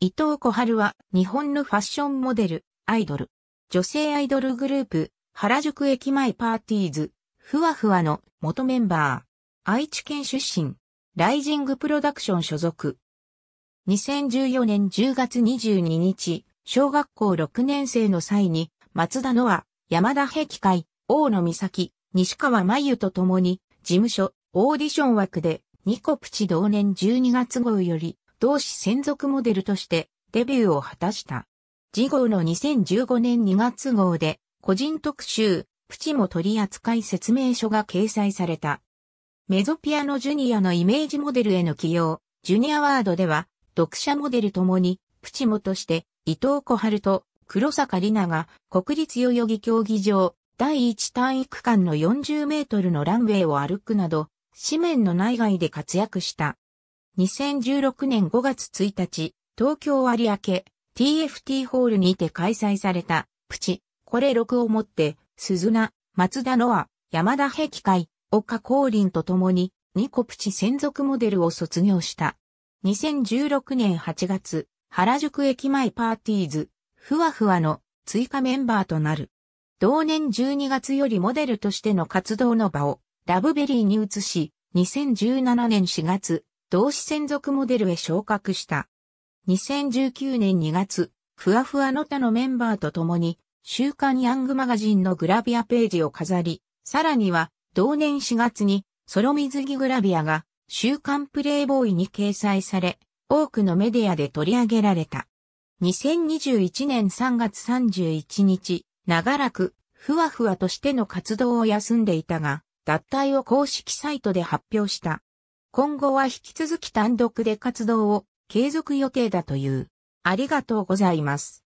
伊藤小春は日本のファッションモデル、アイドル。女性アイドルグループ、原宿駅前パーティーズ、ふわふわの元メンバー。愛知県出身、ライジングプロダクション所属。2014年10月22日、小学校6年生の際に、松田のは、山田平碧会、大野美咲、西川真由と共に、事務所、オーディション枠で、ニコプチ同年12月号より、同氏専属モデルとしてデビューを果たした。次号の2015年2月号で個人特集、プチも取扱説明書が掲載された。メゾピアノジュニアのイメージモデルへの起用、ジュニアワードでは、読者モデルともに、プチモとして、伊藤小春と黒坂里奈が国立代々木競技場第一体育館の40メートルのランウェイを歩くなど、紙面の内外で活躍した。2016年5月1日、東京有明 TFT ホールにて開催された、プチ、これ6をもって、鈴名、松田ノア、山田平機会、岡光林と共に、ニコプチ専属モデルを卒業した。2016年8月、原宿駅前パーティーズ、ふわふわの追加メンバーとなる。同年12月よりモデルとしての活動の場をラブベリーに移し、2017年4月、同志専属モデルへ昇格した。2019年2月、ふわふわの他のメンバーと共に、週刊ヤングマガジンのグラビアページを飾り、さらには、同年4月に、ソロ水着グラビアが、週刊プレイボーイに掲載され、多くのメディアで取り上げられた。2021年3月31日、長らく、ふわふわとしての活動を休んでいたが、脱退を公式サイトで発表した。今後は引き続き単独で活動を継続予定だという。ありがとうございます。